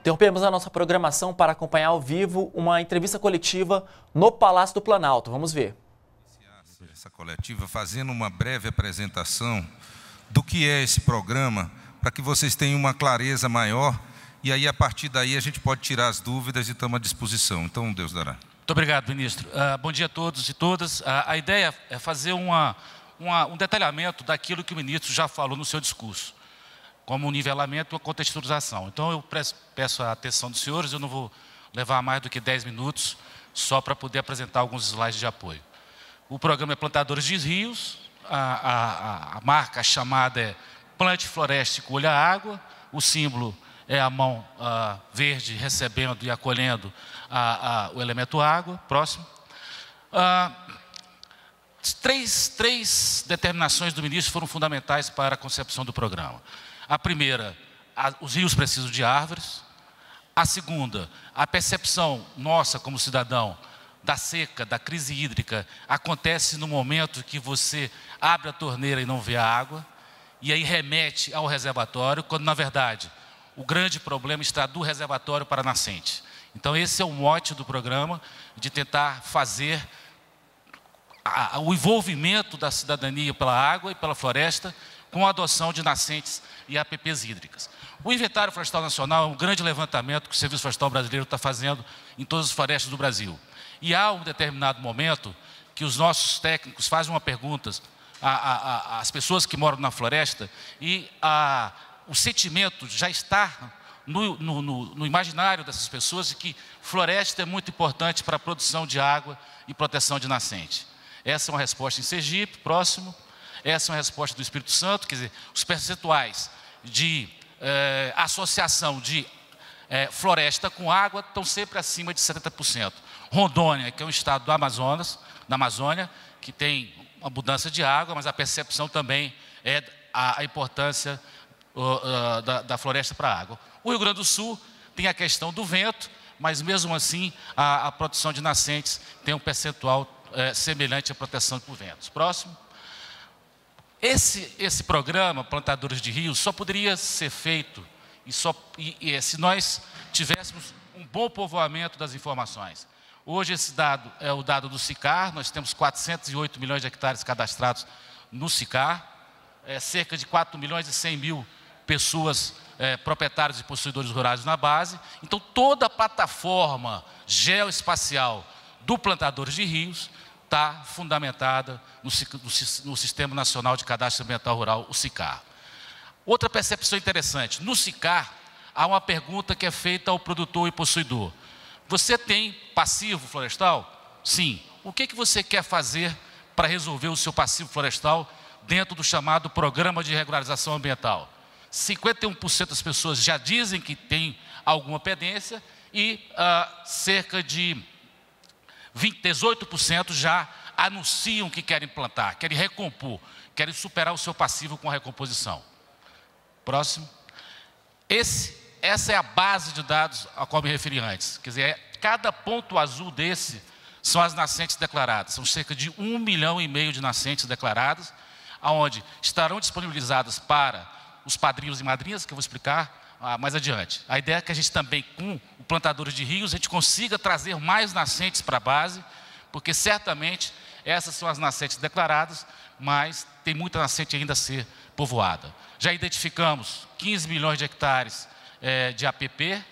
Interrompemos a nossa programação para acompanhar ao vivo uma entrevista coletiva no Palácio do Planalto. Vamos ver. Essa coletiva fazendo uma breve apresentação do que é esse programa, para que vocês tenham uma clareza maior e aí a partir daí a gente pode tirar as dúvidas e estamos à disposição. Então, Deus dará. Muito obrigado, ministro. Uh, bom dia a todos e todas. Uh, a ideia é fazer uma uma, um detalhamento daquilo que o ministro já falou no seu discurso, como um nivelamento e uma contextualização. Então, eu peço a atenção dos senhores, eu não vou levar mais do que 10 minutos, só para poder apresentar alguns slides de apoio. O programa é Plantadores de Rios, a, a, a marca chamada é Plante floreste Colha Água, o símbolo é a mão ah, verde recebendo e acolhendo a, a, o elemento água. Próximo. Ah, três, três determinações do ministro foram fundamentais para a concepção do programa. A primeira, a, os rios precisam de árvores. A segunda, a percepção nossa como cidadão da seca, da crise hídrica, acontece no momento que você abre a torneira e não vê a água, e aí remete ao reservatório, quando na verdade o grande problema está do reservatório para a nascente. Então, esse é o mote do programa, de tentar fazer a, o envolvimento da cidadania pela água e pela floresta com a adoção de nascentes e APPs hídricas. O Inventário Florestal Nacional é um grande levantamento que o Serviço Florestal Brasileiro está fazendo em todas as florestas do Brasil. E há um determinado momento que os nossos técnicos fazem uma pergunta às pessoas que moram na floresta e a, o sentimento já está no, no, no, imaginário dessas pessoas de que floresta é muito importante para a produção de água e proteção de nascente. Essa é uma resposta em Sergipe, próximo. Essa é uma resposta do Espírito Santo, quer dizer, os percentuais de eh, associação de eh, floresta com água estão sempre acima de 70%. Rondônia, que é um estado do Amazonas, da Amazônia, que tem uma abundância de água, mas a percepção também é a, a importância uh, uh, da, da, floresta para a água. O Rio Grande do Sul tem a questão do vento, mas mesmo assim a, a produção de nascentes tem um percentual é, semelhante à proteção por ventos. Próximo. Esse, esse programa, Plantadores de Rios, só poderia ser feito e só, e, e, é, se nós tivéssemos um bom povoamento das informações. Hoje esse dado é o dado do SICAR, nós temos 408 milhões de hectares cadastrados no SICAR, é, cerca de 4 milhões e 100 mil pessoas é, proprietários e possuidores rurais na base. Então toda a plataforma geoespacial do Plantadores de Rios está fundamentada no, no, Sistema Nacional de Cadastro Ambiental Rural, o SICAR. Outra percepção interessante, no SICAR há uma pergunta que é feita ao produtor e possuidor. Você tem passivo florestal? Sim. O que, é que você quer fazer para resolver o seu passivo florestal dentro do chamado Programa de Regularização Ambiental? 51% das pessoas já dizem que tem alguma pendência e ah, cerca de 20, 18% já anunciam que querem plantar, querem recompor, querem superar o seu passivo com a recomposição. Próximo. Esse, essa é a base de dados a qual me referi antes. Quer dizer, é, cada ponto azul desse são as nascentes declaradas. São cerca de um milhão e meio de nascentes declaradas, aonde estarão disponibilizadas para os padrinhos e madrinhas, que eu vou explicar, ah, mais adiante. A ideia é que a gente também, com o plantador de rios, a gente consiga trazer mais nascentes para a base, porque certamente essas são as nascentes declaradas, mas tem muita nascente ainda a ser povoada. Já identificamos 15 milhões de hectares é, de APP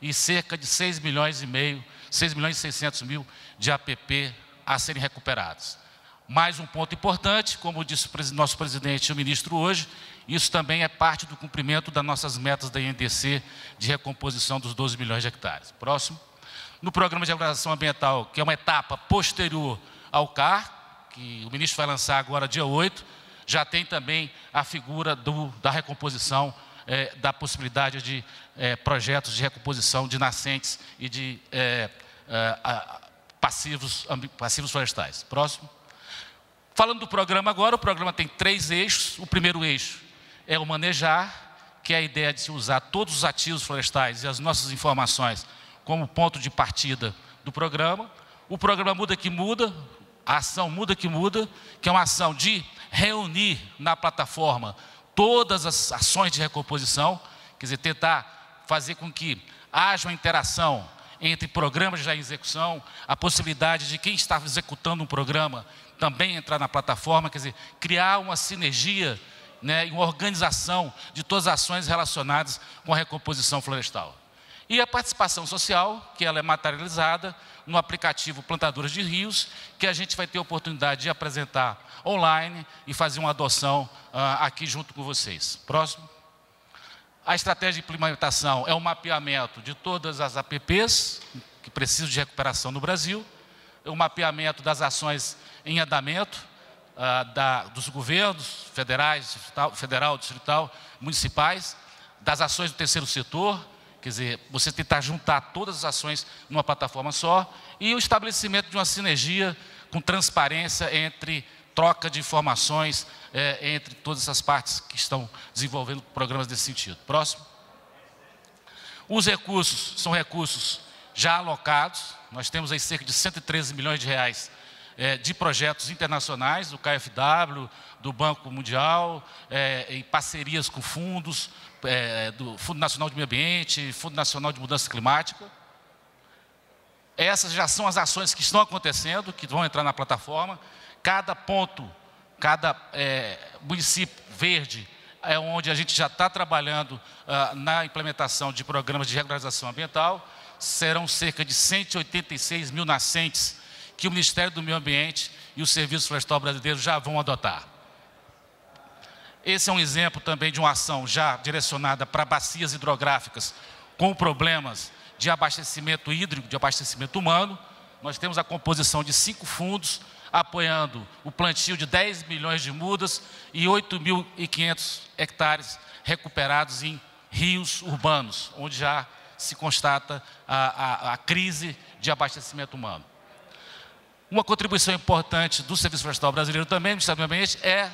e cerca de 6 milhões e meio, 6 milhões e 600 mil de APP a serem recuperados. Mais um ponto importante, como disse o nosso presidente e o ministro hoje, isso também é parte do cumprimento das nossas metas da INDC de recomposição dos 12 milhões de hectares. Próximo. No programa de avaliação ambiental, que é uma etapa posterior ao CAR, que o ministro vai lançar agora dia 8, já tem também a figura do, da recomposição, é, da possibilidade de é, projetos de recomposição de nascentes e de é, passivos, passivos florestais. Próximo. Falando do programa agora, o programa tem três eixos. O primeiro eixo é o manejar, que é a ideia de se usar todos os ativos florestais e as nossas informações como ponto de partida do programa. O programa Muda que Muda, a ação Muda que Muda, que é uma ação de reunir na plataforma todas as ações de recomposição, quer dizer, tentar fazer com que haja uma interação entre programas já em execução, a possibilidade de quem está executando um programa também entrar na plataforma, quer dizer, criar uma sinergia né, uma organização de todas as ações relacionadas com a recomposição florestal. E a participação social, que ela é materializada no aplicativo Plantadoras de Rios, que a gente vai ter a oportunidade de apresentar online e fazer uma adoção ah, aqui junto com vocês. Próximo. A estratégia de implementação é o mapeamento de todas as APPs que precisam de recuperação no Brasil o mapeamento das ações em andamento ah, da, dos governos federais, distrital, federal, distrital, municipais, das ações do terceiro setor, quer dizer, você tentar juntar todas as ações numa plataforma só e o estabelecimento de uma sinergia com transparência entre troca de informações é, entre todas essas partes que estão desenvolvendo programas desse sentido. Próximo. Os recursos são recursos já alocados, nós temos aí cerca de 113 milhões de reais é, de projetos internacionais, do KfW, do Banco Mundial, é, em parcerias com fundos, é, do Fundo Nacional de Meio Ambiente, Fundo Nacional de Mudança Climática. Essas já são as ações que estão acontecendo, que vão entrar na plataforma. Cada ponto, cada é, município verde é onde a gente já está trabalhando ah, na implementação de programas de regularização ambiental serão cerca de 186 mil nascentes que o Ministério do Meio Ambiente e o Serviço Florestal Brasileiro já vão adotar. Esse é um exemplo também de uma ação já direcionada para bacias hidrográficas com problemas de abastecimento hídrico, de abastecimento humano. Nós temos a composição de cinco fundos apoiando o plantio de 10 milhões de mudas e 8.500 hectares recuperados em rios urbanos, onde já se constata a, a, a crise de abastecimento humano. Uma contribuição importante do Serviço Florestal Brasileiro também, do Estado do Meio Ambiente, é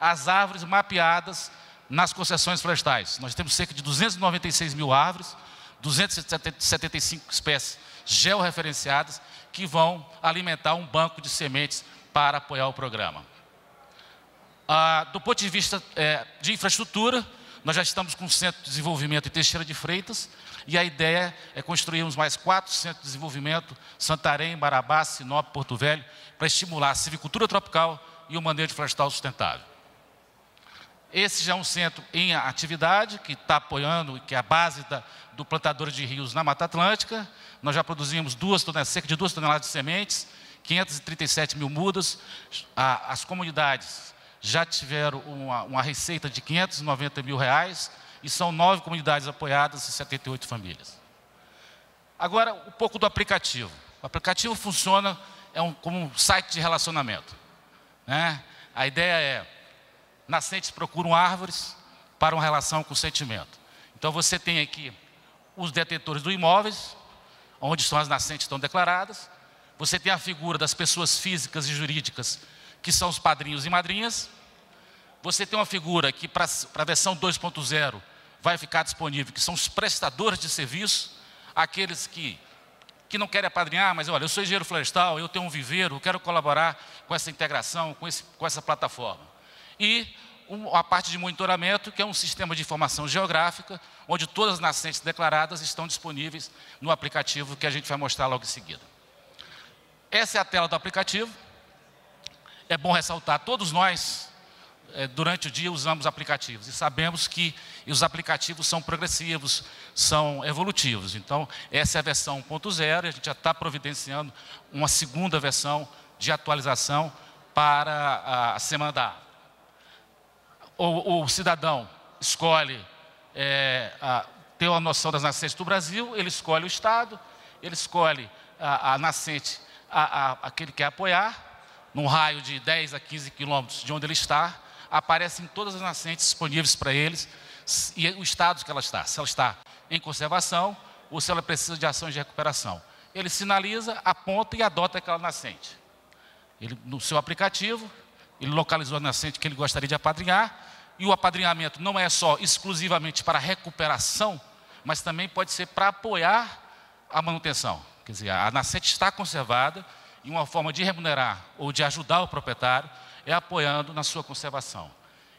as árvores mapeadas nas concessões florestais. Nós temos cerca de 296 mil árvores, 275 espécies georreferenciadas, que vão alimentar um banco de sementes para apoiar o programa. Ah, do ponto de vista é, de infraestrutura, nós já estamos com o Centro de Desenvolvimento em Teixeira de Freitas, e a ideia é construirmos mais quatro centros de desenvolvimento, Santarém, Barabá, Sinop, Porto Velho, para estimular a silvicultura tropical e o manejo florestal sustentável. Esse já é um centro em atividade, que está apoiando, que é a base da, do plantador de rios na Mata Atlântica. Nós já produzimos duas, cerca de duas toneladas de sementes, 537 mil mudas. A, as comunidades já tiveram uma, uma receita de 590 mil reais, e são nove comunidades apoiadas e 78 famílias. Agora, um pouco do aplicativo. O aplicativo funciona é um, como um site de relacionamento. Né? A ideia é, nascentes procuram árvores para uma relação com sentimento. Então você tem aqui os detentores do imóveis, onde são as nascentes estão declaradas. Você tem a figura das pessoas físicas e jurídicas, que são os padrinhos e madrinhas. Você tem uma figura que, para a versão 2.0, vai ficar disponível, que são os prestadores de serviço, aqueles que, que não querem apadrinhar, mas olha, eu sou engenheiro florestal, eu tenho um viveiro, eu quero colaborar com essa integração, com, esse, com essa plataforma. E um, a parte de monitoramento, que é um sistema de informação geográfica, onde todas as nascentes declaradas estão disponíveis no aplicativo que a gente vai mostrar logo em seguida. Essa é a tela do aplicativo. É bom ressaltar, todos nós é, durante o dia usamos aplicativos e sabemos que os aplicativos são progressivos, são evolutivos. Então, essa é a versão 1.0 e a gente já está providenciando uma segunda versão de atualização para a semana da O, o cidadão escolhe é, a, ter uma noção das nascentes do Brasil, ele escolhe o Estado, ele escolhe a, a nascente, a, a, aquele que quer apoiar, num raio de 10 a 15 quilômetros de onde ele está, aparecem todas as nascentes disponíveis para eles e o estado que ela está, se ela está em conservação ou se ela precisa de ações de recuperação. Ele sinaliza, aponta e adota aquela nascente. Ele, no seu aplicativo, ele localizou a nascente que ele gostaria de apadrinhar, e o apadrinhamento não é só exclusivamente para recuperação, mas também pode ser para apoiar a manutenção. Quer dizer, a nascente está conservada, e uma forma de remunerar ou de ajudar o proprietário é apoiando na sua conservação.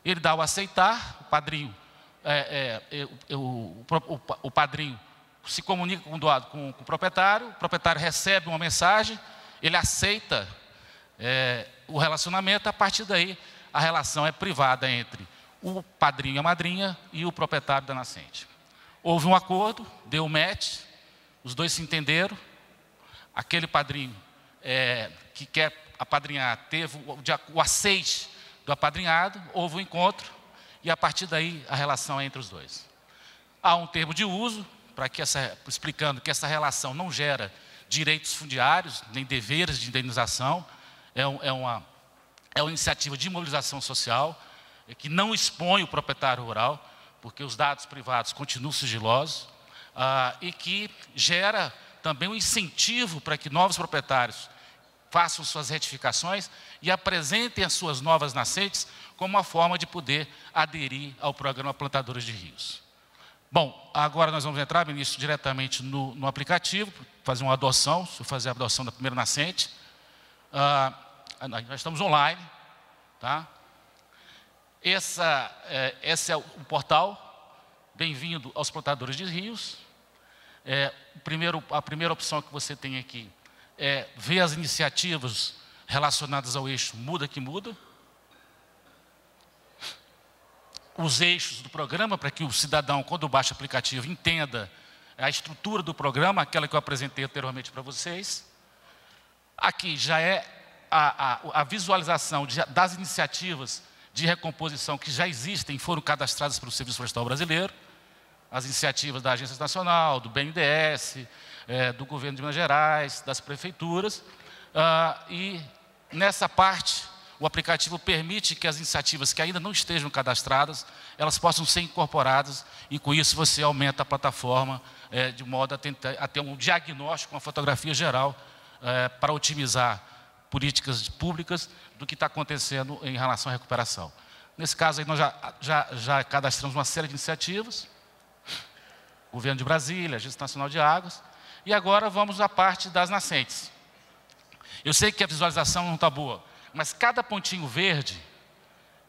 Ele dá o aceitar, o padrinho, é, é, é, o, é, o, o, padrinho se comunica com o, doado, com, com, o proprietário, o proprietário recebe uma mensagem, ele aceita é, o relacionamento, a partir daí a relação é privada entre o padrinho e a madrinha e o proprietário da nascente. Houve um acordo, deu match, os dois se entenderam, aquele padrinho é, que quer apadrinhar, teve o, o aceite do apadrinhado, houve o um encontro e a partir daí a relação é entre os dois. Há um termo de uso para que essa, explicando que essa relação não gera direitos fundiários nem deveres de indenização, é, um, é uma é uma iniciativa de mobilização social é que não expõe o proprietário rural, porque os dados privados continuam sigilosos, ah, e que gera também um incentivo para que novos proprietários façam suas retificações e apresentem as suas novas nascentes como uma forma de poder aderir ao programa Plantadores de Rios. Bom, agora nós vamos entrar, ministro, diretamente no, no aplicativo, fazer uma adoção, se fazer a adoção da primeira nascente. Ah, nós estamos online, tá? Essa, é, esse é o portal. Bem-vindo aos plantadores de rios. É, primeiro, a primeira opção que você tem aqui é, vê as iniciativas relacionadas ao eixo Muda que Muda, os eixos do programa, para que o cidadão, quando baixa o aplicativo, entenda a estrutura do programa, aquela que eu apresentei anteriormente para vocês. Aqui já é a, a, a visualização de, das iniciativas de recomposição que já existem, foram cadastradas pelo Serviço Florestal Brasileiro, as iniciativas da Agência Nacional, do BNDES, é, do governo de Minas Gerais, das prefeituras, ah, e nessa parte o aplicativo permite que as iniciativas que ainda não estejam cadastradas, elas possam ser incorporadas e com isso você aumenta a plataforma é, de modo a, tentar, a, ter um diagnóstico, uma fotografia geral é, para otimizar políticas públicas do que está acontecendo em relação à recuperação. Nesse caso aí nós já, já, já cadastramos uma série de iniciativas, governo de Brasília, Agência Nacional de Águas, e agora vamos à parte das nascentes. Eu sei que a visualização não está boa, mas cada pontinho verde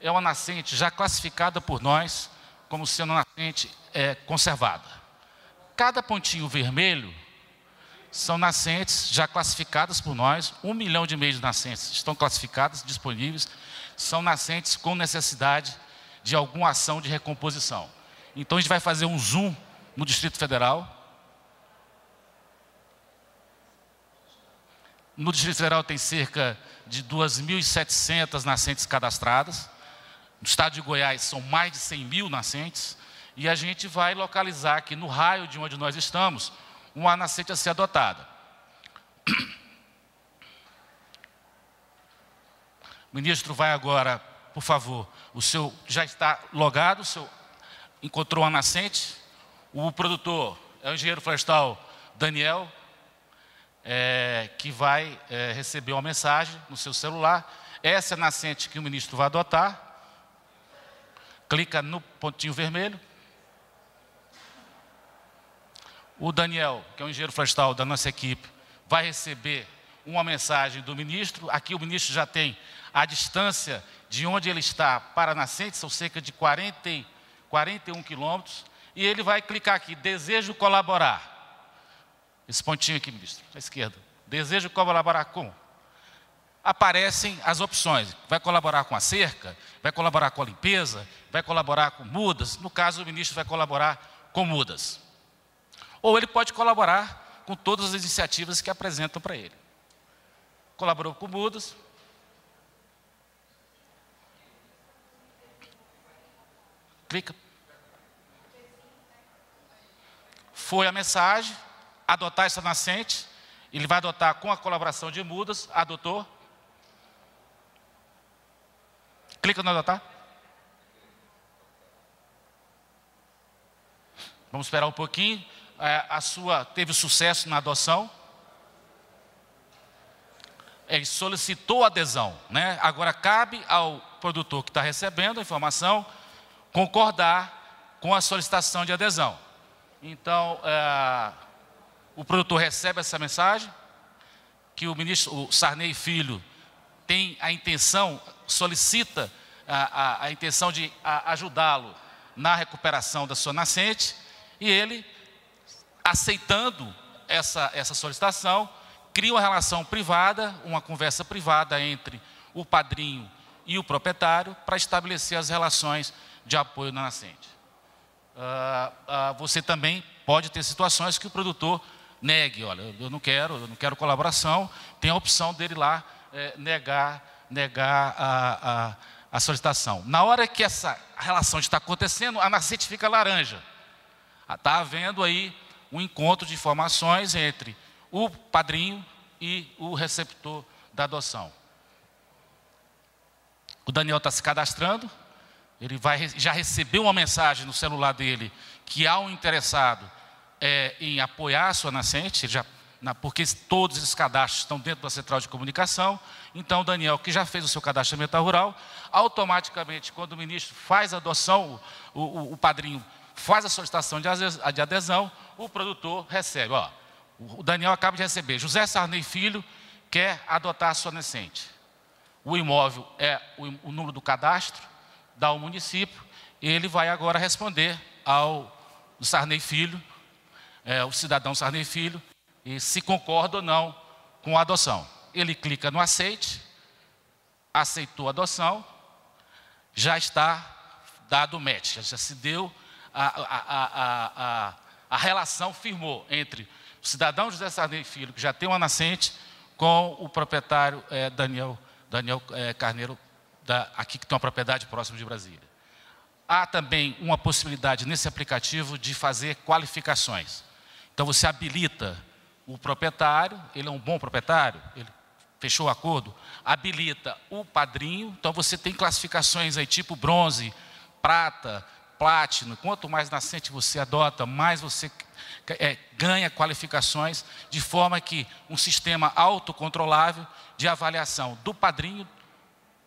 é uma nascente já classificada por nós como sendo uma nascente é, conservada. Cada pontinho vermelho são nascentes já classificadas por nós, um milhão de meios de nascentes estão classificadas, disponíveis, são nascentes com necessidade de alguma ação de recomposição. Então a gente vai fazer um zoom no Distrito Federal, No Distrito Federal tem cerca de 2.700 nascentes cadastradas. No estado de Goiás são mais de 100 mil nascentes. E a gente vai localizar aqui no raio de onde nós estamos uma nascente a ser adotada. O ministro vai agora, por favor, o seu já está logado, o seu encontrou uma nascente. O produtor é o engenheiro florestal Daniel, é, que vai é, receber uma mensagem no seu celular. Essa é a nascente que o ministro vai adotar. Clica no pontinho vermelho. O Daniel, que é o um engenheiro florestal da nossa equipe, vai receber uma mensagem do ministro. Aqui o ministro já tem a distância de onde ele está para a nascente, são cerca de 40, 41 quilômetros. E ele vai clicar aqui, desejo colaborar. Esse pontinho aqui, ministro, à esquerda. Desejo colaborar com. Aparecem as opções. Vai colaborar com a cerca, vai colaborar com a limpeza, vai colaborar com mudas. No caso, o ministro vai colaborar com mudas. Ou ele pode colaborar com todas as iniciativas que apresentam para ele. Colaborou com mudas, Clica. Foi a mensagem adotar essa nascente, ele vai adotar com a colaboração de mudas, adotou. Clica no adotar. Vamos esperar um pouquinho. É, a sua teve sucesso na adoção. Ele solicitou adesão, né? Agora cabe ao produtor que está recebendo a informação concordar com a solicitação de adesão. Então, é, o produtor recebe essa mensagem, que o ministro o Sarney Filho tem a intenção, solicita a, a, a intenção de ajudá-lo na recuperação da sua nascente, e ele, aceitando essa, essa solicitação, cria uma relação privada, uma conversa privada entre o padrinho e o proprietário para estabelecer as relações de apoio na nascente. Uh, uh, você também pode ter situações que o produtor negue, olha, eu não quero, eu não quero colaboração, tem a opção dele lá é, negar, negar a, a, a solicitação. Na hora que essa relação está acontecendo, a nascente fica laranja. Está ah, havendo aí um encontro de informações entre o padrinho e o receptor da adoção. O Daniel está se cadastrando, ele vai, já recebeu uma mensagem no celular dele que há um interessado é, em apoiar a sua nascente, já, na, porque todos esses cadastros estão dentro da central de comunicação. Então, Daniel, que já fez o seu cadastro rural, automaticamente, quando o ministro faz a adoção, o, o, o padrinho faz a solicitação de adesão, o produtor recebe. Ó, o Daniel acaba de receber. José Sarney Filho quer adotar a sua nascente. O imóvel é o, o número do cadastro, dá ao município, ele vai agora responder ao Sarney Filho é, o cidadão Sarney Filho e se concorda ou não com a adoção. Ele clica no aceite, aceitou a adoção, já está dado o match, já se deu a, a, a, a relação, firmou entre o cidadão José Sarney Filho, que já tem uma nascente, com o proprietário é, Daniel, Daniel é, Carneiro, da, aqui que tem uma propriedade próxima de Brasília. Há também uma possibilidade nesse aplicativo de fazer qualificações. Então você habilita o proprietário, ele é um bom proprietário, ele fechou o acordo, habilita o padrinho, então você tem classificações aí tipo bronze, prata, platino. Quanto mais nascente você adota, mais você é, ganha qualificações, de forma que um sistema autocontrolável de avaliação do padrinho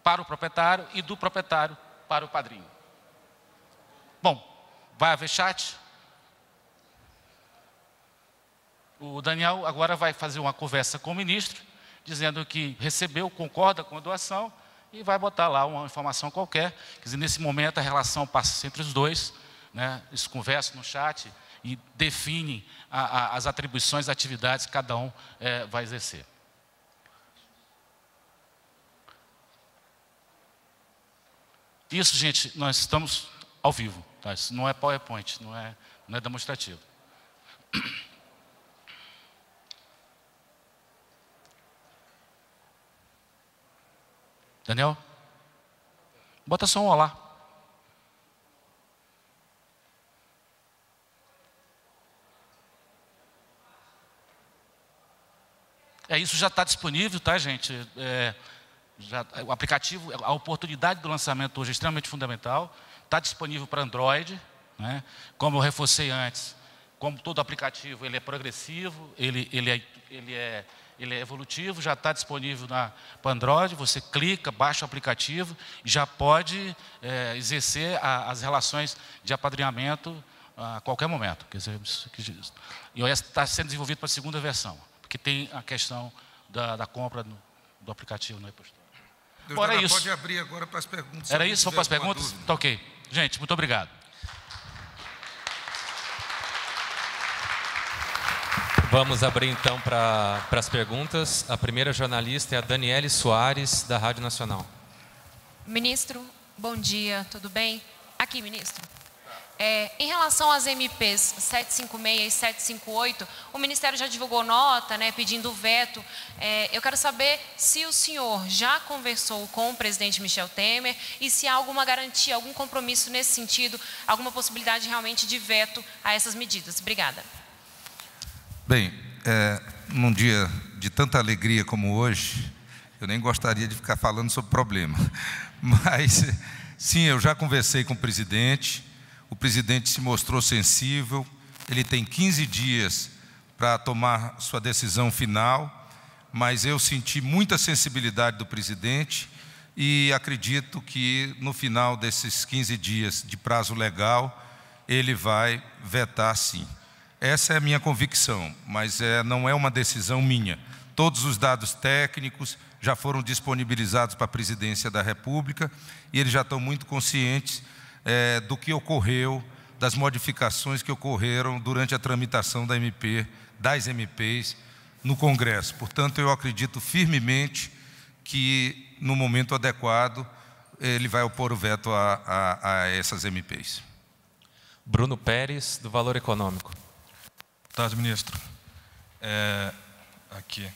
para o proprietário e do proprietário para o padrinho. Bom, vai haver chat? O Daniel agora vai fazer uma conversa com o ministro, dizendo que recebeu, concorda com a doação, e vai botar lá uma informação qualquer. Quer dizer, nesse momento a relação passa entre os dois, né? eles conversam no chat e definem a, a, as atribuições, atividades que cada um é, vai exercer. Isso, gente, nós estamos ao vivo, tá? isso não é PowerPoint, não é, não é demonstrativo. Daniel, bota só um olá. É, isso já está disponível, tá, gente? É, já, o aplicativo, a oportunidade do lançamento hoje é extremamente fundamental. Está disponível para Android, né? como eu reforcei antes. Como todo aplicativo, ele é progressivo, ele, ele, é, ele é ele é evolutivo, já está disponível na, para Android, você clica, baixa o aplicativo, já pode é, exercer a, as relações de apadrinhamento a qualquer momento. Quer dizer, e está sendo desenvolvido para a segunda versão, porque tem a questão da, da compra no, do aplicativo no né, Apple Store. Doutora, isso. Pode abrir agora para as perguntas. Era isso, só para as perguntas? ok. Gente, muito obrigado. Vamos abrir então para as perguntas. A primeira jornalista é a Daniele Soares, da Rádio Nacional. Ministro, bom dia, tudo bem? Aqui, ministro. É, em relação às MPs 756 e 758, o Ministério já divulgou nota né, pedindo veto. É, eu quero saber se o senhor já conversou com o presidente Michel Temer e se há alguma garantia, algum compromisso nesse sentido, alguma possibilidade realmente de veto a essas medidas. Obrigada. Bem, é, num dia de tanta alegria como hoje, eu nem gostaria de ficar falando sobre problema, mas sim, eu já conversei com o presidente, o presidente se mostrou sensível, ele tem 15 dias para tomar sua decisão final, mas eu senti muita sensibilidade do presidente e acredito que no final desses 15 dias de prazo legal, ele vai vetar sim. Essa é a minha convicção, mas é, não é uma decisão minha. Todos os dados técnicos já foram disponibilizados para a presidência da República e eles já estão muito conscientes é, do que ocorreu, das modificações que ocorreram durante a tramitação da MP, das MPs no Congresso. Portanto, eu acredito firmemente que, no momento adequado, ele vai opor o veto a, a, a essas MPs. Bruno Pérez, do Valor Econômico tarde, ministro, é, aqui,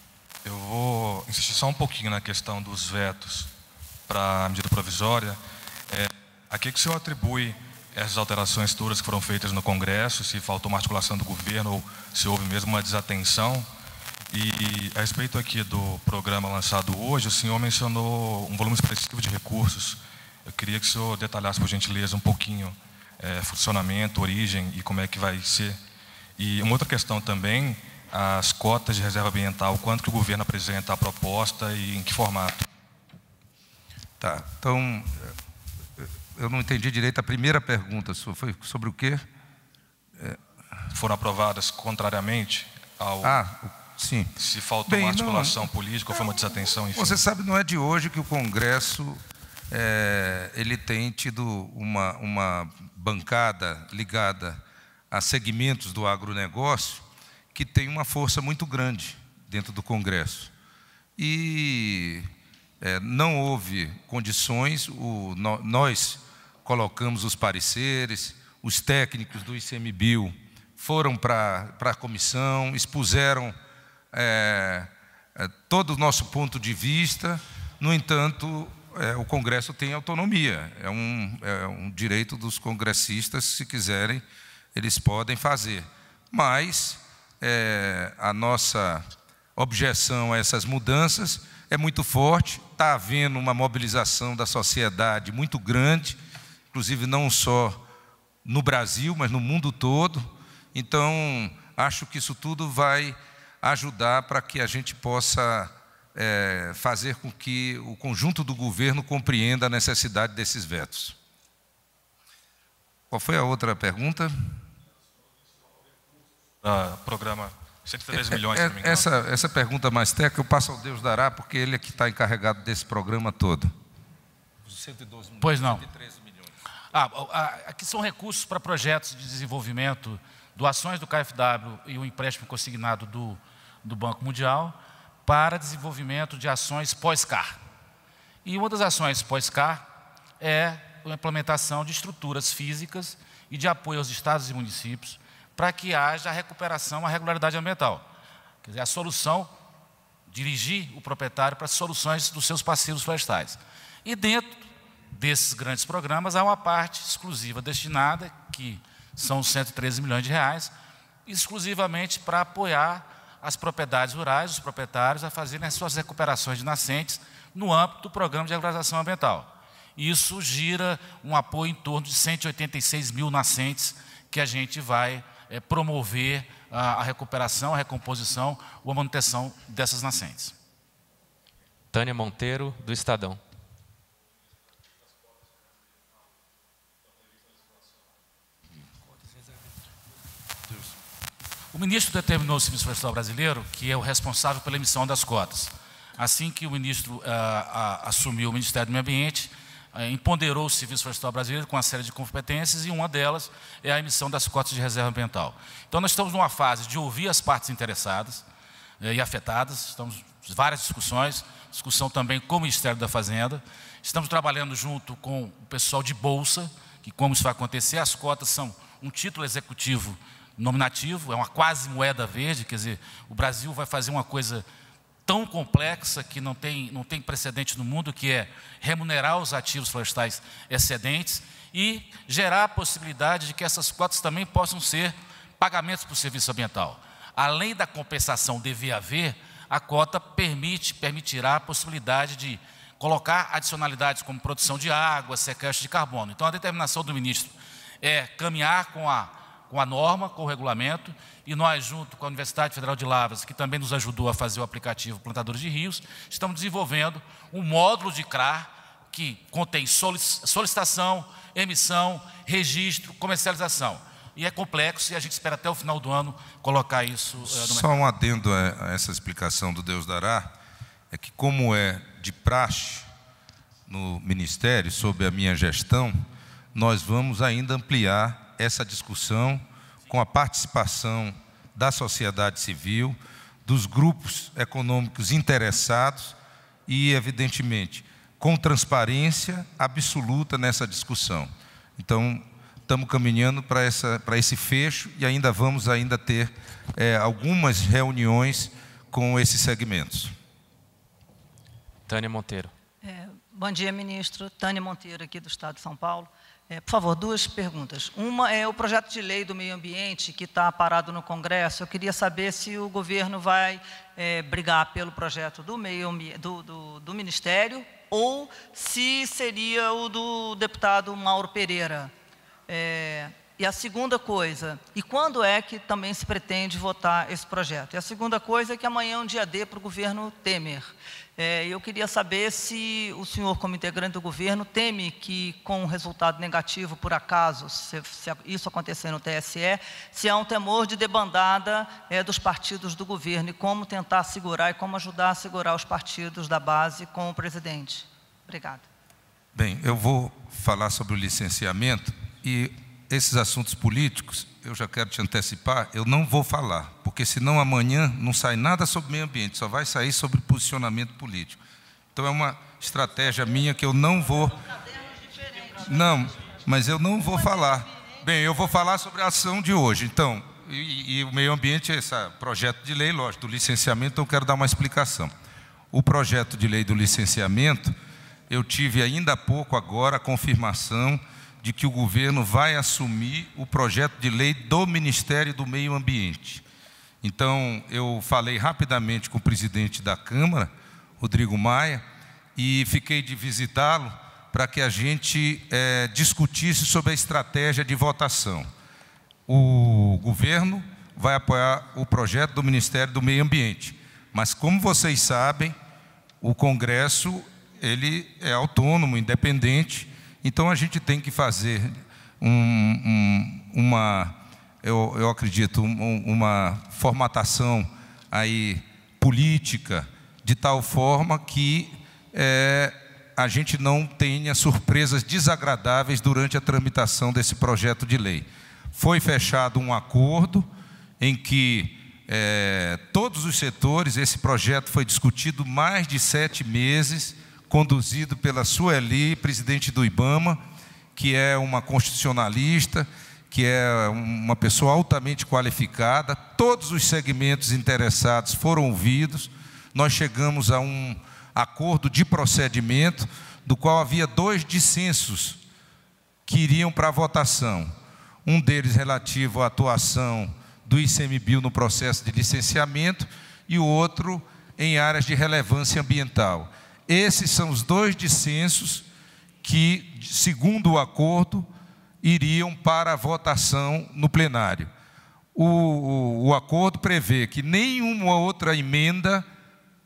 eu vou insistir só um pouquinho na questão dos vetos para a medida provisória. É, a que, que o senhor atribui essas alterações todas que foram feitas no Congresso, se faltou uma articulação do governo ou se houve mesmo uma desatenção? E a respeito aqui do programa lançado hoje, o senhor mencionou um volume expressivo de recursos. Eu queria que o senhor detalhasse, por gentileza, um pouquinho é, funcionamento, origem e como é que vai ser e uma outra questão também, as cotas de reserva ambiental, quanto que o governo apresenta a proposta e em que formato? Tá, então, eh, eu não entendi direito a primeira pergunta, foi sobre o quê? É... Foram aprovadas contrariamente ao... Ah, sim. Se faltou Bem, uma articulação não, política ou foi uma desatenção, enfim. Você sabe, não é de hoje que o Congresso é, ele tem tido uma, uma bancada ligada a segmentos do agronegócio que tem uma força muito grande dentro do Congresso. E é, não houve condições, o, no, nós colocamos os pareceres, os técnicos do ICMBio foram para a comissão, expuseram é, é, todo o nosso ponto de vista, no entanto, é, o Congresso tem autonomia, é um, é um direito dos congressistas, se quiserem, eles podem fazer. Mas é, a nossa objeção a essas mudanças é muito forte, está havendo uma mobilização da sociedade muito grande, inclusive não só no Brasil, mas no mundo todo. Então, acho que isso tudo vai ajudar para que a gente possa é, fazer com que o conjunto do governo compreenda a necessidade desses vetos. Qual foi a outra pergunta? uh, programa 103 milhões. É, é, é essa, essa pergunta mais técnica eu passo ao Deus dará, porque ele é que está encarregado desse programa todo. Os 112 milhões. Pois não. Ah, aqui são recursos para projetos de desenvolvimento, doações do KfW e o empréstimo consignado do, do Banco Mundial para desenvolvimento de ações pós-CAR. E uma das ações pós-CAR é a implementação de estruturas físicas e de apoio aos estados e municípios para que haja a recuperação, a regularidade ambiental. Quer dizer, a solução, dirigir o proprietário para soluções dos seus passivos florestais. E dentro desses grandes programas, há uma parte exclusiva destinada, que são 113 milhões de reais, exclusivamente para apoiar as propriedades rurais, os proprietários, a fazerem as suas recuperações de nascentes no âmbito do programa de regularização ambiental. Isso gira um apoio em torno de 186 mil nascentes que a gente vai é, promover a, a recuperação, a recomposição ou a manutenção dessas nascentes. Tânia Monteiro, do Estadão. O ministro determinou o Serviço Florestal Brasileiro, que é o responsável pela emissão das cotas. Assim que o ministro ah, ah, assumiu o Ministério do Meio Ambiente, é, empoderou o Serviço Florestal Brasileiro com uma série de competências e uma delas é a emissão das cotas de reserva ambiental. Então, nós estamos numa fase de ouvir as partes interessadas é, e afetadas, estamos várias discussões, discussão também com o Ministério da Fazenda, estamos trabalhando junto com o pessoal de Bolsa, que como isso vai acontecer, as cotas são um título executivo nominativo, é uma quase moeda verde, quer dizer, o Brasil vai fazer uma coisa tão complexa que não tem, não tem precedente no mundo, que é remunerar os ativos florestais excedentes e gerar a possibilidade de que essas cotas também possam ser pagamentos por serviço ambiental. Além da compensação dever haver, a cota permite, permitirá a possibilidade de colocar adicionalidades como produção de água, sequestro de carbono. Então, a determinação do ministro é caminhar com a, com a norma, com o regulamento, e nós, junto com a Universidade Federal de Lavras, que também nos ajudou a fazer o aplicativo Plantadores de Rios, estamos desenvolvendo um módulo de CRAR que contém solicitação, emissão, registro, comercialização. E é complexo e a gente espera até o final do ano colocar isso eh, no mercado. Só um adendo a essa explicação do Deus dará, é que como é de praxe no Ministério, sob a minha gestão, nós vamos ainda ampliar essa discussão com a participação da sociedade civil, dos grupos econômicos interessados e, evidentemente, com transparência absoluta nessa discussão. Então, estamos caminhando para, esse fecho e ainda vamos ainda ter é, algumas reuniões com esses segmentos. Tânia Monteiro. É, bom dia, ministro. Tânia Monteiro, aqui do Estado de São Paulo. É, por favor, duas perguntas. Uma é o projeto de lei do meio ambiente que está parado no Congresso. Eu queria saber se o governo vai é, brigar pelo projeto do, meio, do, do, do Ministério ou se seria o do deputado Mauro Pereira. É, e a segunda coisa, e quando é que também se pretende votar esse projeto? E a segunda coisa é que amanhã é um dia D para o governo Temer. É, eu queria saber se o senhor, como integrante do governo, teme que, com um resultado negativo, por acaso, se, se isso acontecer no TSE, se há um temor de debandada é, dos partidos do governo e como tentar segurar e como ajudar a segurar os partidos da base com o presidente. Obrigado. Bem, eu vou falar sobre o licenciamento e esses assuntos políticos eu já quero te antecipar, eu não vou falar, porque senão amanhã não sai nada sobre meio ambiente, só vai sair sobre posicionamento político. Então é uma estratégia minha que eu não vou. Não, mas eu não vou falar. Bem, eu vou falar sobre a ação de hoje. Então, e, e o meio ambiente é esse projeto de lei, lógico, do licenciamento, então eu quero dar uma explicação. O projeto de lei do licenciamento, eu tive ainda há pouco agora a confirmação de que o governo vai assumir o projeto de lei do Ministério do Meio Ambiente. Então, eu falei rapidamente com o presidente da Câmara, Rodrigo Maia, e fiquei de visitá-lo para que a gente é, discutisse sobre a estratégia de votação. O governo vai apoiar o projeto do Ministério do Meio Ambiente, mas, como vocês sabem, o Congresso ele é autônomo, independente, então a gente tem que fazer um, um, uma, eu, eu acredito, um, uma formatação aí política de tal forma que é, a gente não tenha surpresas desagradáveis durante a tramitação desse projeto de lei. Foi fechado um acordo em que é, todos os setores, esse projeto foi discutido mais de sete meses conduzido pela Sueli, presidente do IBAMA, que é uma constitucionalista, que é uma pessoa altamente qualificada. Todos os segmentos interessados foram ouvidos. Nós chegamos a um acordo de procedimento, do qual havia dois dissensos que iriam para a votação. Um deles relativo à atuação do ICMBio no processo de licenciamento e o outro em áreas de relevância ambiental. Esses são os dois dissensos que, segundo o acordo, iriam para a votação no plenário. O, o, o, acordo prevê que nenhuma outra emenda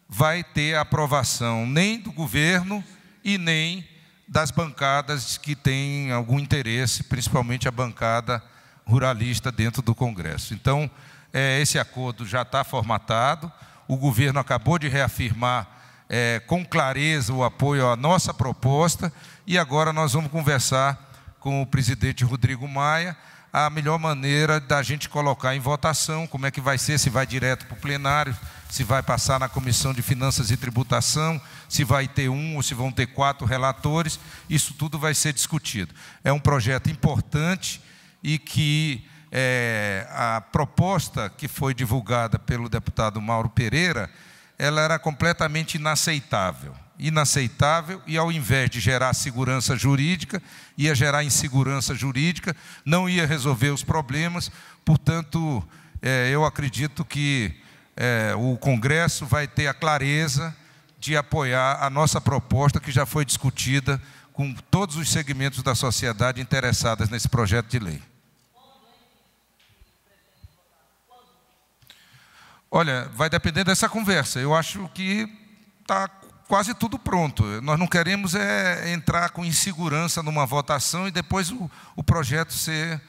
vai ter aprovação, nem do governo e nem das bancadas que têm algum interesse, principalmente a bancada ruralista dentro do Congresso. Então, é, esse acordo já está formatado, o governo acabou de reafirmar é, com clareza o apoio à nossa proposta e agora nós vamos conversar com o presidente Rodrigo Maia a melhor maneira da gente colocar em votação, como é que vai ser, se vai direto para o plenário, se vai passar na Comissão de Finanças e Tributação, se vai ter um ou se vão ter quatro relatores, isso tudo vai ser discutido. É um projeto importante e que é, a proposta que foi divulgada pelo deputado Mauro Pereira, ela era completamente inaceitável. Inaceitável, e ao invés de gerar segurança jurídica, ia gerar insegurança jurídica, não ia resolver os problemas, portanto, é, eu acredito que é, o Congresso vai ter a clareza de apoiar a nossa proposta, que já foi discutida com todos os segmentos da sociedade interessadas nesse projeto de lei. Olha, vai depender dessa conversa. Eu acho que está quase tudo pronto. Nós não queremos é entrar com insegurança numa votação e depois o, o projeto ser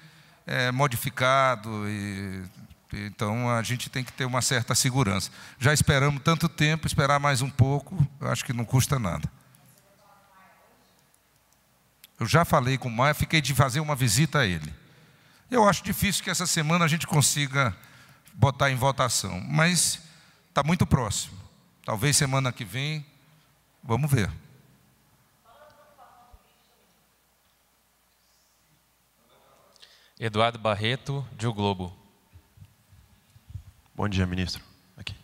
é, modificado. E, então a gente tem que ter uma certa segurança. Já esperamos tanto tempo, esperar mais um pouco, acho que não custa nada. Eu já falei com o Maia, fiquei de fazer uma visita a ele. Eu acho difícil que essa semana a gente consiga botar em votação, mas está muito próximo. Talvez semana que vem, vamos ver. Eduardo Barreto, de O Globo. Bom dia, ministro. Aqui.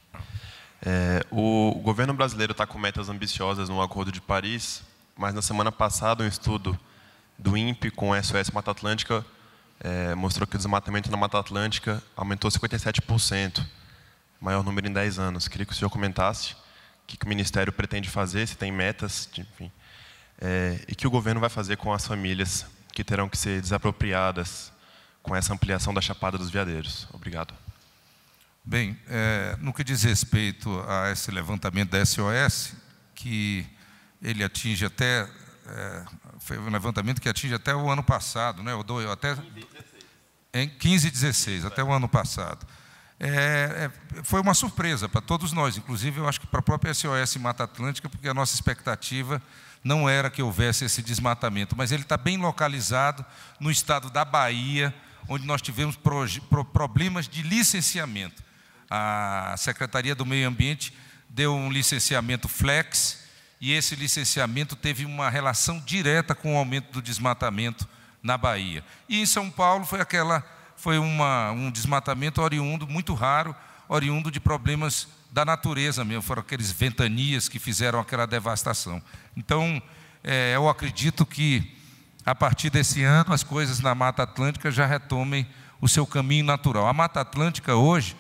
É, o governo brasileiro está com metas ambiciosas no Acordo de Paris, mas na semana passada um estudo do INPE com a SOS Mata Atlântica é, mostrou que o desmatamento na Mata Atlântica aumentou 57%, maior número em 10 anos. Queria que o senhor comentasse o que, que o Ministério pretende fazer, se tem metas, enfim, é, e que o governo vai fazer com as famílias que terão que ser desapropriadas com essa ampliação da Chapada dos Veadeiros. Obrigado. Bem, é, no que diz respeito a esse levantamento da SOS, que ele atinge até é, foi um levantamento que atinge até o ano passado, né? Eu dou, até, em 15 e 16, até o ano passado. É, é, foi uma surpresa para todos nós, inclusive eu acho que para a própria SOS Mata Atlântica, porque a nossa expectativa não era que houvesse esse desmatamento, mas ele está bem localizado no estado da Bahia, onde nós tivemos pro, pro, problemas de licenciamento. A Secretaria do Meio Ambiente deu um licenciamento flex, e esse licenciamento teve uma relação direta com o aumento do desmatamento na Bahia. E em São Paulo foi aquela foi uma, um desmatamento oriundo muito raro, oriundo de problemas da natureza mesmo, foram aqueles ventanias que fizeram aquela devastação. Então, é, eu acredito que a partir desse ano as coisas na Mata Atlântica já retomem o seu caminho natural. A Mata Atlântica hoje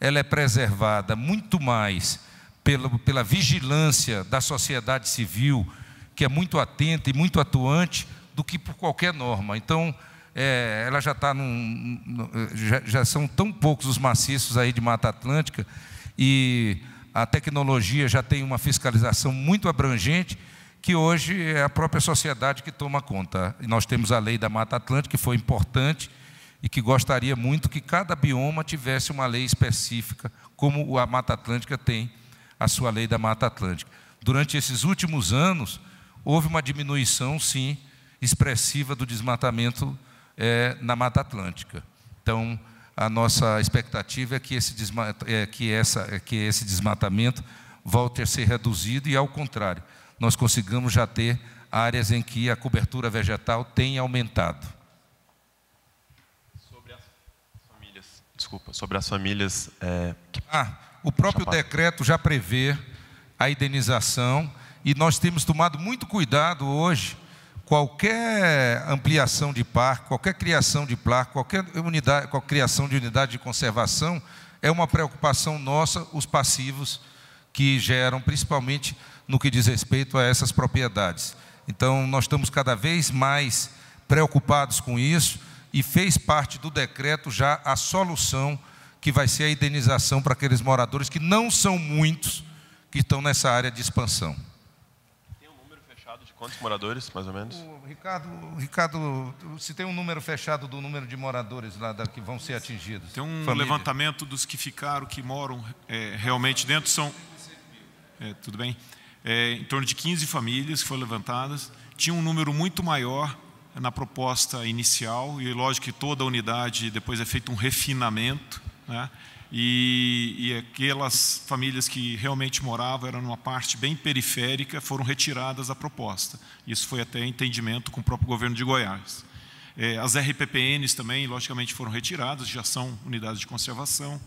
ela é preservada muito mais pela, pela vigilância da sociedade civil, que é muito atenta e muito atuante, do que por qualquer norma. Então, é, ela já está num. Já, já são tão poucos os maciços aí de Mata Atlântica, e a tecnologia já tem uma fiscalização muito abrangente, que hoje é a própria sociedade que toma conta. E nós temos a lei da Mata Atlântica, que foi importante e que gostaria muito que cada bioma tivesse uma lei específica, como a Mata Atlântica tem a sua lei da Mata Atlântica. Durante esses últimos anos, houve uma diminuição, sim, expressiva do desmatamento é, na Mata Atlântica. Então, a nossa expectativa é que esse, é, que, essa, é que esse desmatamento volte a ser reduzido e, ao contrário, nós consigamos já ter áreas em que a cobertura vegetal tem aumentado. Sobre as famílias, desculpa, sobre as famílias. É... Ah, o próprio decreto já prevê a indenização e nós temos tomado muito cuidado hoje. Qualquer ampliação de parque, qualquer criação de parque, qualquer, unidade, qualquer criação de unidade de conservação é uma preocupação nossa, os passivos que geram, principalmente no que diz respeito a essas propriedades. Então, nós estamos cada vez mais preocupados com isso e fez parte do decreto já a solução que vai ser a indenização para aqueles moradores que não são muitos que estão nessa área de expansão. Tem um número fechado de quantos moradores, mais ou menos? O Ricardo, Ricardo, se tem um número fechado do número de moradores lá que vão ser atingidos? Tem um Família. levantamento dos que ficaram, que moram é, realmente dentro, são... É, tudo bem? É, em torno de 15 famílias que foram levantadas. Tinha um número muito maior na proposta inicial, e lógico que toda unidade depois é feito um refinamento, né? E, e, aquelas famílias que realmente moravam eram numa parte bem periférica, foram retiradas da proposta. Isso foi até entendimento com o próprio governo de Goiás. É, as RPPNs também, logicamente, foram retiradas, já são unidades de conservação,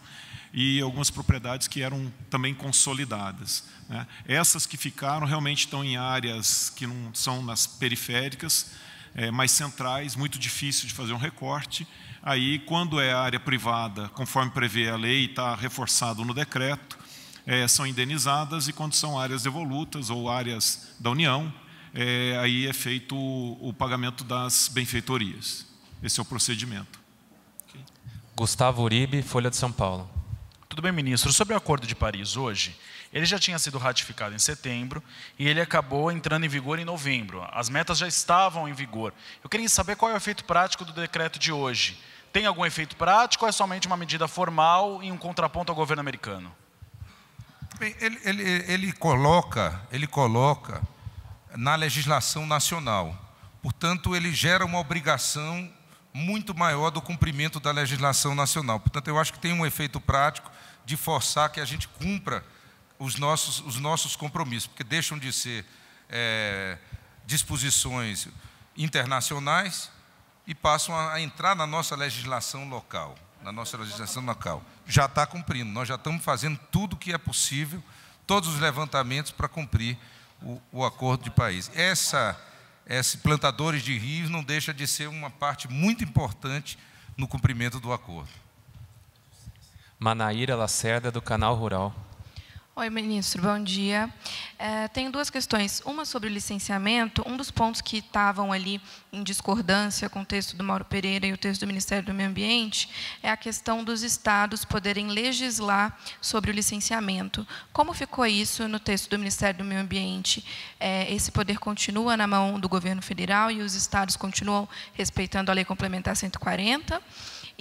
e algumas propriedades que eram também consolidadas. Né? Essas que ficaram realmente estão em áreas que não são nas periféricas, é, mais centrais, muito difícil de fazer um recorte, Aí, quando é área privada, conforme prevê a lei, está reforçado no decreto, é, são indenizadas, e quando são áreas devolutas ou áreas da União, é, aí é feito o, o pagamento das benfeitorias. Esse é o procedimento. Gustavo Uribe, Folha de São Paulo. Tudo bem, ministro. Sobre o Acordo de Paris hoje, ele já tinha sido ratificado em setembro e ele acabou entrando em vigor em novembro. As metas já estavam em vigor. Eu queria saber qual é o efeito prático do decreto de hoje. Tem algum efeito prático ou é somente uma medida formal e um contraponto ao governo americano? Bem, ele, ele, ele coloca, ele coloca na legislação nacional. Portanto, ele gera uma obrigação muito maior do cumprimento da legislação nacional. Portanto, eu acho que tem um efeito prático de forçar que a gente cumpra os nossos, os nossos compromissos, porque deixam de ser é, disposições internacionais e passam a, entrar na nossa legislação local. Na nossa legislação local. Já está cumprindo, nós já estamos fazendo tudo o que é possível, todos os levantamentos para cumprir o, o acordo de país. Essa, esse plantadores de rios não deixa de ser uma parte muito importante no cumprimento do acordo. Manaíra Lacerda, do Canal Rural. Oi, ministro, bom dia. É, tenho duas questões. Uma sobre o licenciamento. Um dos pontos que estavam ali em discordância com o texto do Mauro Pereira e o texto do Ministério do Meio Ambiente é a questão dos estados poderem legislar sobre o licenciamento. Como ficou isso no texto do Ministério do Meio Ambiente? É, esse poder continua na mão do governo federal e os estados continuam respeitando a Lei Complementar 140?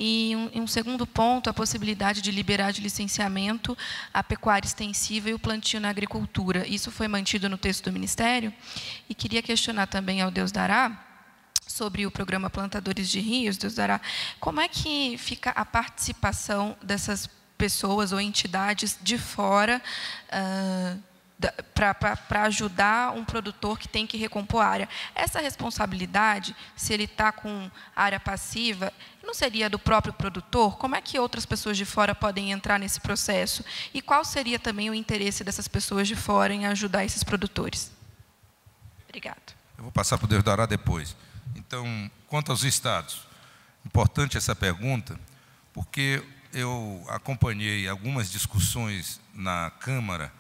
E um, um, segundo ponto, a possibilidade de liberar de licenciamento a pecuária extensiva e o plantio na agricultura. Isso foi mantido no texto do Ministério. E queria questionar também ao Deus dará sobre o programa Plantadores de Rios, Deus dará, como é que fica a participação dessas pessoas ou entidades de fora uh, para ajudar um produtor que tem que recompor a área. Essa responsabilidade, se ele está com área passiva, não seria do próprio produtor? Como é que outras pessoas de fora podem entrar nesse processo? E qual seria também o interesse dessas pessoas de fora em ajudar esses produtores? Obrigado. Eu vou passar para o Deus depois. Então, quanto aos estados, importante essa pergunta, porque eu acompanhei algumas discussões na Câmara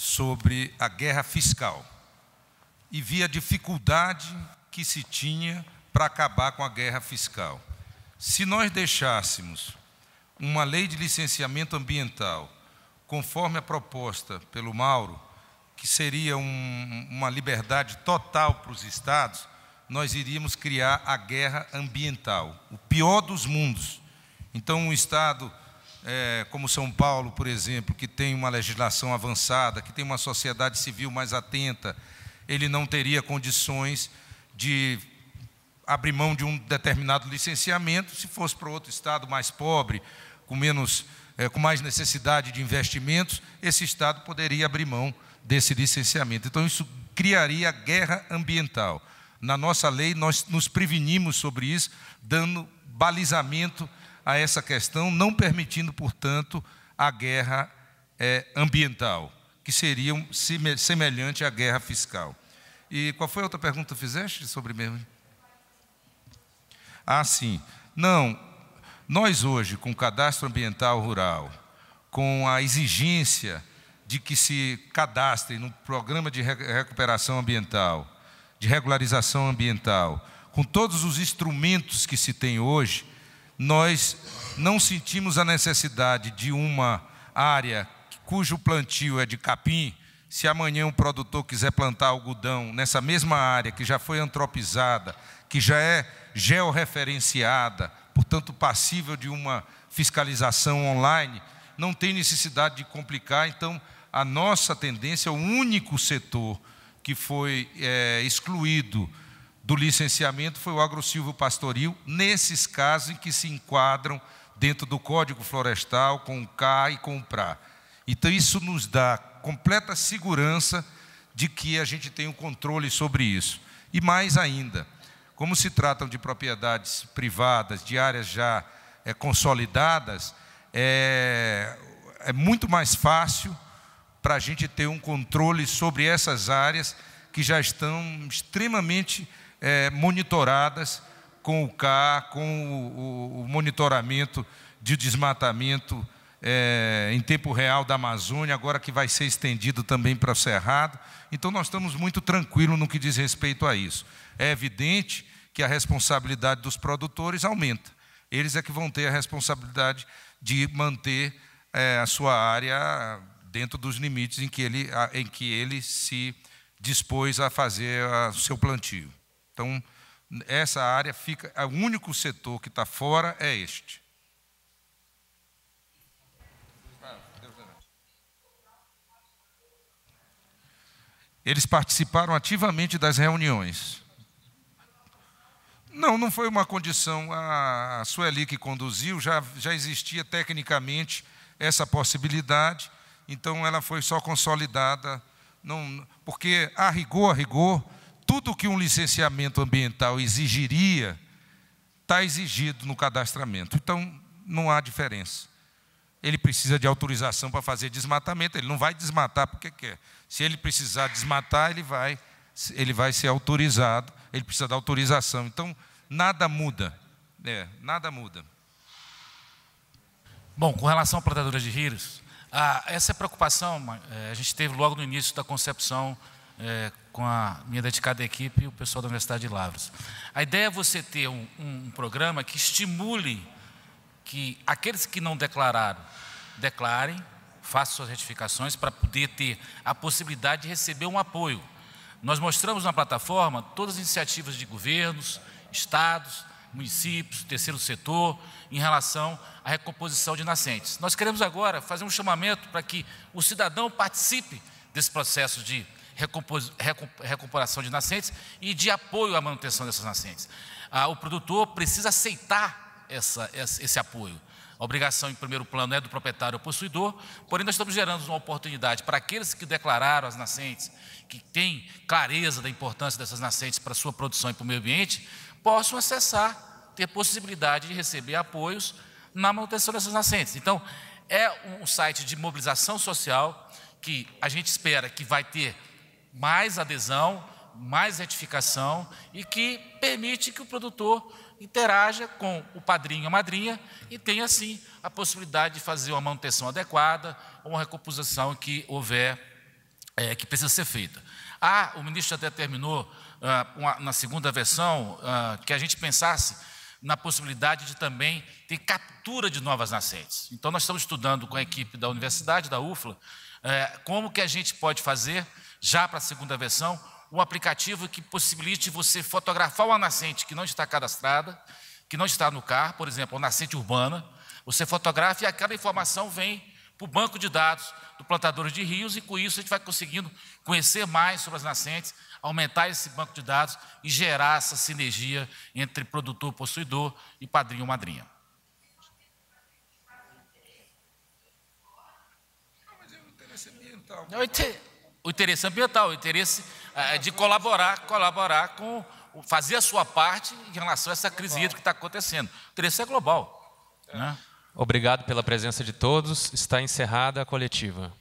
sobre a guerra fiscal e vi a dificuldade que se tinha para acabar com a guerra fiscal. Se nós deixássemos uma lei de licenciamento ambiental, conforme a proposta pelo Mauro, que seria um, uma liberdade total para os estados, nós iríamos criar a guerra ambiental, o pior dos mundos. Então, um estado é, como São Paulo, por exemplo, que tem uma legislação avançada, que tem uma sociedade civil mais atenta, ele não teria condições de abrir mão de um determinado licenciamento se fosse para outro estado mais pobre, com menos, é, com mais necessidade de investimentos, esse estado poderia abrir mão desse licenciamento. Então isso criaria guerra ambiental. Na nossa lei nós nos prevenimos sobre isso, dando balizamento a essa questão, não permitindo, portanto, a guerra é, ambiental, que seria semelhante à guerra fiscal. E qual foi a outra pergunta que fizeste sobre mesmo? Ah, sim. Não, nós hoje, com o cadastro ambiental rural, com a exigência de que se cadastrem no programa de recuperação ambiental, de regularização ambiental, com todos os instrumentos que se tem hoje, nós não sentimos a necessidade de uma área cujo plantio é de capim, se amanhã um produtor quiser plantar algodão nessa mesma área que já foi antropizada, que já é georreferenciada, portanto passível de uma fiscalização online, não tem necessidade de complicar. Então, a nossa tendência, o único setor que foi é, excluído do licenciamento foi o silvo pastoril, nesses casos em que se enquadram dentro do Código Florestal, com o CA e com o PRA. Então, isso nos dá completa segurança de que a gente tem um controle sobre isso. E mais ainda, como se tratam de propriedades privadas, de áreas já é, consolidadas, é, é muito mais fácil para a gente ter um controle sobre essas áreas que já estão extremamente é, monitoradas com o CAR, com o, o, monitoramento de desmatamento é, em tempo real da Amazônia, agora que vai ser estendido também para o Cerrado. Então, nós estamos muito tranquilos no que diz respeito a isso. É evidente que a responsabilidade dos produtores aumenta. Eles é que vão ter a responsabilidade de manter é, a sua área dentro dos limites em que ele, em que ele se dispôs a fazer o seu plantio. Então, essa área fica, é o único setor que está fora é este. Eles participaram ativamente das reuniões. Não, não foi uma condição. A Sueli que conduziu já, já existia tecnicamente essa possibilidade, então ela foi só consolidada. Não, porque a rigor, a rigor, tudo que um licenciamento ambiental exigiria está exigido no cadastramento. Então, não há diferença. Ele precisa de autorização para fazer desmatamento, ele não vai desmatar porque quer. Se ele precisar desmatar, ele vai, ele vai ser autorizado, ele precisa da autorização. Então, nada muda. É, nada muda. Bom, com relação à plantadura de rios, ah, essa preocupação eh, a gente teve logo no início da concepção é, com a minha dedicada equipe e o pessoal da Universidade de Lavras. A ideia é você ter um, um programa que estimule que aqueles que não declararam, declarem, façam suas retificações para poder ter a possibilidade de receber um apoio. Nós mostramos na plataforma todas as iniciativas de governos, estados, municípios, terceiro setor, em relação à recomposição de nascentes. Nós queremos agora fazer um chamamento para que o cidadão participe desse processo de recuperação de nascentes e de apoio à manutenção dessas nascentes. Ah, o produtor precisa aceitar essa, esse apoio. A obrigação em primeiro plano é do proprietário ou possuidor, porém nós estamos gerando uma oportunidade para aqueles que declararam as nascentes, que têm clareza da importância dessas nascentes para a sua produção e para o meio ambiente, possam acessar, ter possibilidade de receber apoios na manutenção dessas nascentes. Então, é um site de mobilização social que a gente espera que vai ter mais adesão, mais retificação e que permite que o produtor interaja com o padrinho e a madrinha e tenha, assim, a possibilidade de fazer uma manutenção adequada ou uma recomposição que houver, é, que precisa ser feita. Ah, o ministro até terminou, ah, uma, na segunda versão, ah, que a gente pensasse na possibilidade de também ter captura de novas nascentes. Então, nós estamos estudando com a equipe da universidade, da UFLA, eh, como que a gente pode fazer já para a segunda versão, um aplicativo que possibilite você fotografar uma nascente que não está cadastrada, que não está no CAR, por exemplo, uma nascente urbana. Você fotografa e aquela informação vem para o banco de dados do plantador de rios e com isso a gente vai conseguindo conhecer mais sobre as nascentes, aumentar esse banco de dados e gerar essa sinergia entre produtor, possuidor e padrinho, madrinha. É não, eu te o interesse ambiental, o interesse é, de colaborar, colaborar com, fazer a sua parte em relação a essa crise hídrica que está acontecendo. O interesse é global. É. Né? Obrigado pela presença de todos. Está encerrada a coletiva.